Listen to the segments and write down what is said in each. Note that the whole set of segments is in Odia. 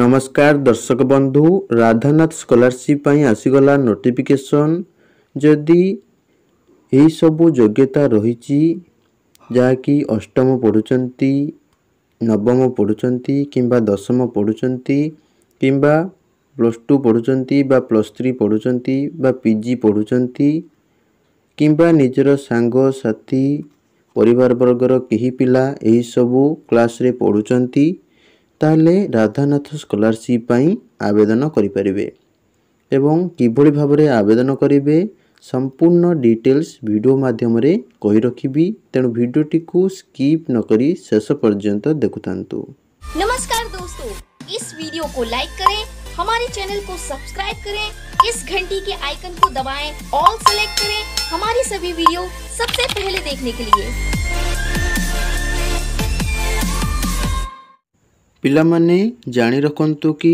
ନମସ୍କାର ଦର୍ଶକ ବନ୍ଧୁ ରାଧାନାଥ ସ୍କଲାରସିପ୍ ପାଇଁ ଆସିଗଲା ନୋଟିଫିକେସନ୍ ଯଦି ଏହିସବୁ ଯୋଗ୍ୟତା ରହିଛି ଯାହାକି ଅଷ୍ଟମ ପଢ଼ୁଛନ୍ତି ନବମ ପଢ଼ୁଛନ୍ତି କିମ୍ବା ଦଶମ ପଢ଼ୁଛନ୍ତି କିମ୍ବା ପ୍ଲସ୍ ଟୁ ପଢ଼ୁଛନ୍ତି ବା ପ୍ଲସ୍ ଥ୍ରୀ ପଢ଼ୁଛନ୍ତି ବା ପି ଜି ପଢ଼ୁଛନ୍ତି କିମ୍ବା ନିଜର ସାଙ୍ଗସାଥି ପରିବାରବର୍ଗର କେହି ପିଲା ଏହିସବୁ କ୍ଲାସ୍ରେ ପଢ଼ୁଛନ୍ତି ताले राधानाथ स्कलारशिप आवेदन करें कि भाव आवेदन करेंगे संपूर्ण डिटेल्स वीडियो माध्यम कही रखी तेणु भिडटी को स्कीप नक शेष पर्यटन देखु नमस्कार दोस्तों इस वीडियो को लाइक करें हमारे चैनल को सब्सक्राइब करें इस घंटी के आइकन को दबाएं ऑल सेलेक्ट करें हमारी सभी वीडियो सबसे पहले देखने के लिए ପିଲାମାନେ ଜାଣି ରଖନ୍ତୁ କି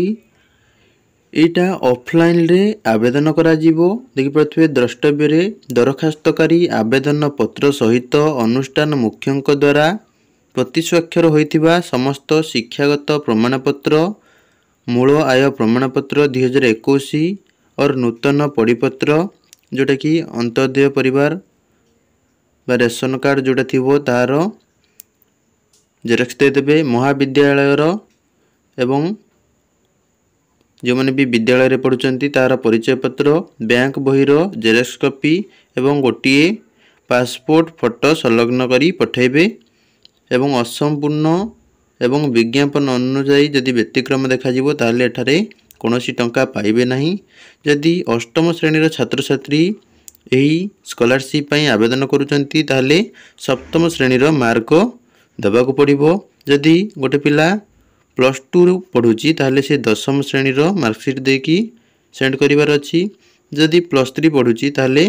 ଏଇଟା ଅଫଲାଇନ୍ରେ ଆବେଦନ କରାଯିବ ଦେଖିପାରୁଥିବେ ଦ୍ରଷ୍ଟବ୍ୟରେ ଦରଖାସ୍ତକାରୀ ଆବେଦନ ପତ୍ର ସହିତ ଅନୁଷ୍ଠାନ ମୁଖ୍ୟଙ୍କ ଦ୍ୱାରା ପ୍ରତିସ୍ୱାକ୍ଷର ହୋଇଥିବା ସମସ୍ତ ଶିକ୍ଷାଗତ ପ୍ରମାଣପତ୍ର ମୂଳ ଆୟ ପ୍ରମାଣପତ୍ର ଦୁଇହଜାର ଏକୋଇଶ ଅର୍ ନୂତନ ପରିପତ୍ର ଯେଉଁଟାକି ଅନ୍ତୋଦୟ ପରିବାର ବା ରେସନ କାର୍ଡ଼ ଯେଉଁଟା ଥିବ ତାହାର ଜେରକ୍ସ ଦେଇଦେବେ ମହାବିଦ୍ୟାଳୟର ଏବଂ ଯେଉଁମାନେ ବି ବିଦ୍ୟାଳୟରେ ପଢ଼ୁଛନ୍ତି ତାର ପରିଚୟପତ୍ର ବ୍ୟାଙ୍କ ବହିର ଜେରକ୍ସ କପି ଏବଂ ଗୋଟିଏ ପାସ୍ପୋର୍ଟ ଫଟୋ ସଂଲଗ୍ନ କରି ପଠାଇବେ ଏବଂ ଅସମ୍ପୂର୍ଣ୍ଣ ଏବଂ ବିଜ୍ଞାପନ ଅନୁଯାୟୀ ଯଦି ବ୍ୟତିକ୍ରମ ଦେଖାଯିବ ତାହେଲେ ଏଠାରେ କୌଣସି ଟଙ୍କା ପାଇବେ ନାହିଁ ଯଦି ଅଷ୍ଟମ ଶ୍ରେଣୀର ଛାତ୍ରଛାତ୍ରୀ ଏହି ସ୍କଲାରସିପ୍ ପାଇଁ ଆବେଦନ କରୁଛନ୍ତି ତାହେଲେ ସପ୍ତମ ଶ୍ରେଣୀର ମାର୍କ ଦେବାକୁ ପଡ଼ିବ ଯଦି ଗୋଟେ ପିଲା ପ୍ଲସ୍ ଟୁ ପଢ଼ୁଛି ତାହେଲେ ସେ ଦଶମ ଶ୍ରେଣୀର ମାର୍କସିଟ୍ ଦେଇକି ସେଣ୍ଡ କରିବାର ଅଛି ଯଦି ପ୍ଲସ୍ ଥ୍ରୀ ପଢ଼ୁଛି ତାହେଲେ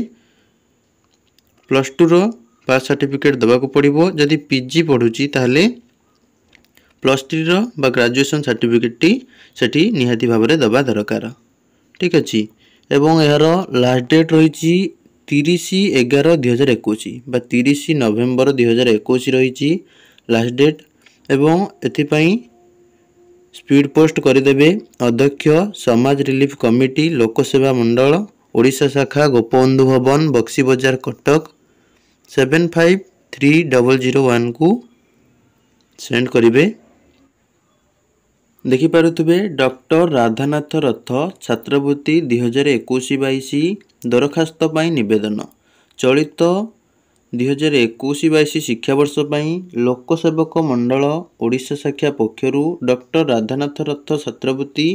ପ୍ଲସ୍ ଟୁର ପାସ୍ ସାର୍ଟିଫିକେଟ୍ ଦେବାକୁ ପଡ଼ିବ ଯଦି ପି ଜି ପଢ଼ୁଛି ତାହେଲେ ପ୍ଲସ୍ ଥ୍ରୀର ବା ଗ୍ରାଜୁଏସନ୍ ସାର୍ଟିଫିକେଟ୍ଟି ସେଠି ନିହାତି ଭାବରେ ଦେବା ଦରକାର ଠିକ୍ ଅଛି ଏବଂ ଏହାର ଲାଷ୍ଟ ଡେଟ୍ ରହିଛି ତିରିଶ ଏଗାର ଦୁଇ ହଜାର ଏକୋଇଶ ବା ତିରିଶ ନଭେମ୍ବର ଦୁଇ ହଜାର ଏକୋଇଶ ରହିଛି ଲାଷ୍ଟ ଡେଟ୍ ଏବଂ ଏଥିପାଇଁ ସ୍ପିଡ୍ ପୋଷ୍ଟ କରିଦେବେ ଅଧ୍ୟକ୍ଷ ସମାଜ ରିଲିଫ କମିଟି ଲୋକସେବା ମଣ୍ଡଳ ଓଡ଼ିଶା ଶାଖା Gopabandhu Bhawan Buxi Bazar Cuttack seven five three double zero ୱାନ୍କୁ ସେଣ୍ଡ କରିବେ ଦେଖିପାରୁଥିବେ ଡକ୍ଟର ରାଧାନାଥ ରଥ ଛାତ୍ରବୃତ୍ତି ଦୁଇହଜାର ଏକୋଇଶ ବାଇଶ ଦରଖାସ୍ତ ପାଇଁ ନିବେଦନ ଚଳିତ ଦୁଇ ହଜାର ଏକୋଇଶ ବାଇଶ ଶିକ୍ଷାବର୍ଷ ପାଇଁ ଲୋକସେବକ ମଣ୍ଡଳ ଓଡ଼ିଶା ଶାଖା ପକ୍ଷରୁ ଡକ୍ଟର ରାଧାନାଥ ରଥ ଛାତ୍ରବୃତ୍ତି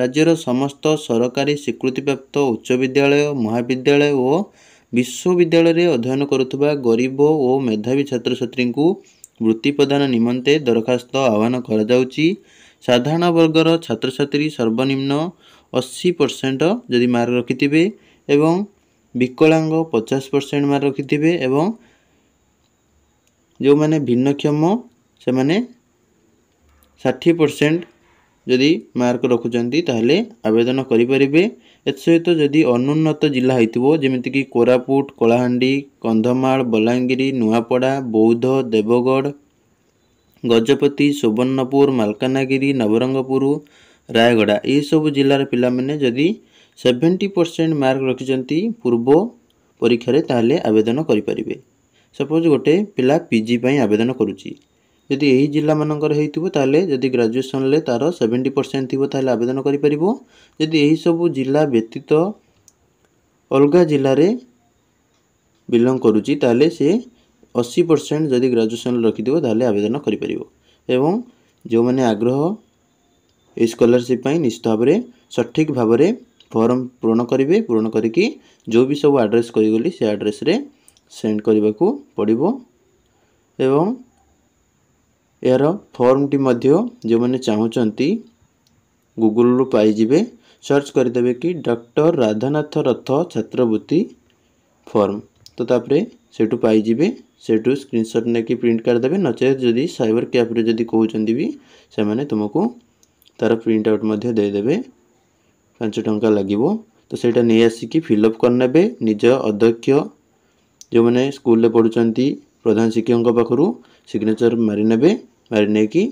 ରାଜ୍ୟର ସମସ୍ତ ସରକାରୀ ସ୍ୱୀକୃତିପ୍ରାପ୍ତ ଉଚ୍ଚ ବିଦ୍ୟାଳୟ ମହାବିଦ୍ୟାଳୟ ଓ ବିଶ୍ୱବିଦ୍ୟାଳୟରେ ଅଧ୍ୟୟନ କରୁଥିବା ଗରିବ ଓ ମେଧାବୀ ଛାତ୍ରଛାତ୍ରୀଙ୍କୁ ବୃତ୍ତି ପ୍ରଦାନ ନିମନ୍ତେ ଦରଖାସ୍ତ ଆହ୍ୱାନ କରାଯାଉଛି ସାଧାରଣ ବର୍ଗର ଛାତ୍ରଛାତ୍ରୀ ସର୍ବନିମ୍ନ ଅଶୀ ପରସେଣ୍ଟ ଯଦି ମାର୍କ ରଖିଥିବେ ଏବଂ ବିକଳାଙ୍ଗ ପଚାଶ ପରସେଣ୍ଟ ମାର୍କ ରଖିଥିବେ ଏବଂ ଯେଉଁମାନେ ଭିନ୍ନକ୍ଷମ ସେମାନେ ଷାଠିଏ ପରସେଣ୍ଟ ଯଦି ମାର୍କ ରଖୁଛନ୍ତି ତାହେଲେ ଆବେଦନ କରିପାରିବେ ଏଥିସହିତ ଯଦି ଅନୁନ୍ନତ ଜିଲ୍ଲା ହୋଇଥିବ ଯେମିତିକି କୋରାପୁଟ କଳାହାଣ୍ଡି କନ୍ଧମାଳ ବଲାଙ୍ଗୀର ନୂଆପଡ଼ା ବୌଦ୍ଧ ଦେବଗଡ଼ ଗଜପତି ସୁବର୍ଣ୍ଣପୁର ମାଲକାନଗିରି ନବରଙ୍ଗପୁର ରାୟଗଡ଼ା ଏହିସବୁ ଜିଲ୍ଲାର ପିଲାମାନେ ଯଦି ସେଭେଣ୍ଟି ପରସେଣ୍ଟ ମାର୍କ ରଖିଛନ୍ତି ପୂର୍ବ ପରୀକ୍ଷାରେ ତାହେଲେ ଆବେଦନ କରିପାରିବେ ସପୋଜ୍ ଗୋଟିଏ ପିଲା ପି ଜି ପାଇଁ ଆବେଦନ କରୁଛି ଯଦି ଏହି ଜିଲ୍ଲାମାନଙ୍କର ହେଇଥିବ ତାହେଲେ ଯଦି ଗ୍ରାଜୁଏସନ୍ରେ ତା'ର ସେଭେଣ୍ଟି ପରସେଣ୍ଟ ଥିବ ତାହେଲେ ଆବେଦନ କରିପାରିବ ଯଦି ଏହିସବୁ ଜିଲ୍ଲା ବ୍ୟତୀତ ଅଲଗା ଜିଲ୍ଲାରେ ବିଲଙ୍ଗ କରୁଛି ତାହେଲେ ସେ ଅଶୀ ପରସେଣ୍ଟ ଯଦି ଗ୍ରାଜୁଏସନ୍ ରଖିଥିବ ତାହେଲେ ଆବେଦନ କରିପାରିବ ଏବଂ ଯେଉଁମାନେ ଆଗ୍ରହ ଏହି ସ୍କଲାରସିପ୍ ପାଇଁ ନିଶ୍ଚିତ ଭାବରେ ସଠିକ୍ ଭାବରେ ଫର୍ମ ପୂରଣ କରିବେ ପୂରଣ କରିକି ଯେଉଁ ବି ସବୁ ଆଡ଼୍ରେସ୍ କହିଗଲି ସେ ଆଡ଼୍ରେସ୍ରେ ସେଣ୍ଡ କରିବାକୁ ପଡ଼ିବ ଏବଂ ଏହାର ଫର୍ମଟି ମଧ୍ୟ ଯେଉଁମାନେ ଚାହୁଁଛନ୍ତି ଗୁଗୁଲରୁ ପାଇଯିବେ ସର୍ଚ୍ଚ କରିଦେବେ କି ଡକ୍ଟର ରାଧାନାଥ ରଥ ଛାତ୍ରବୃତ୍ତି ଫର୍ମ ତ ତାପରେ ସେଠୁ ପାଇଯିବେ ସେଠୁ ସ୍କ୍ରିନଶଟ୍ ନେଇକି ପ୍ରିଣ୍ଟ କାଢ଼ିଦେବେ ନଚେତ୍ ଯଦି ସାଇବର କ୍ୟାଫ୍ରେ ଯଦି କହୁଛନ୍ତି ବି ସେମାନେ ତୁମକୁ ତା'ର ପ୍ରିଣ୍ଟ ଆଉଟ୍ ମଧ୍ୟ ଦେଇଦେବେ ପାଞ୍ଚ ଟଙ୍କା ଲାଗିବ ତ ସେଇଟା ନେଇ ଆସିକି ଫିଲ୍ଅପ୍ କରିନେବେ ନିଜ ଅଧ୍ୟକ୍ଷ ଯେଉଁମାନେ ସ୍କୁଲରେ ପଢ଼ୁଛନ୍ତି ପ୍ରଧାନ ଶିକ୍ଷକଙ୍କ ପାଖରୁ ସିଗ୍ନେଚର୍ ମାରିନେବେ ମାରି ନେଇକି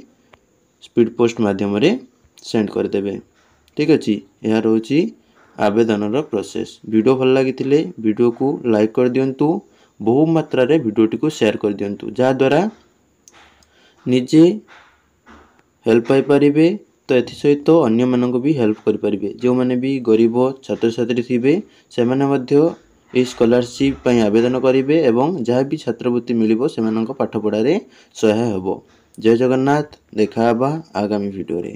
ସ୍ପିଡ଼୍ ପୋଷ୍ଟ ମାଧ୍ୟମରେ ସେଣ୍ଡ କରିଦେବେ ଠିକ୍ ଅଛି ଏହା ରହୁଛି ଆବେଦନର ପ୍ରୋସେସ୍ ଭିଡ଼ିଓ ଭଲ ଲାଗିଥିଲେ ଭିଡ଼ିଓକୁ ଲାଇକ୍ କରିଦିଅନ୍ତୁ ବହୁ ମାତ୍ରାରେ ଭିଡ଼ିଓଟିକୁ ସେୟାର କରିଦିଅନ୍ତୁ ଯାହାଦ୍ୱାରା ନିଜେ ହେଲ୍ପ ପାଇପାରିବେ ତ ଏଥିସହିତ ଅନ୍ୟମାନଙ୍କୁ ବି ହେଲ୍ପ କରିପାରିବେ ଯେଉଁମାନେ ବି ଗରିବ ଛାତ୍ରଛାତ୍ରୀ ଥିବେ ସେମାନେ ମଧ୍ୟ ଏହି ସ୍କଲାରସିପ୍ ପାଇଁ ଆବେଦନ କରିବେ ଏବଂ ଯାହା ବି ଛାତ୍ରବୃତ୍ତି ମିଳିବ ସେମାନଙ୍କ ପାଠପଢ଼ାରେ ସହାୟ ହେବ ଜୟ ଜଗନ୍ନାଥ ଦେଖାହେବା ଆଗାମୀ ଭିଡ଼ିଓରେ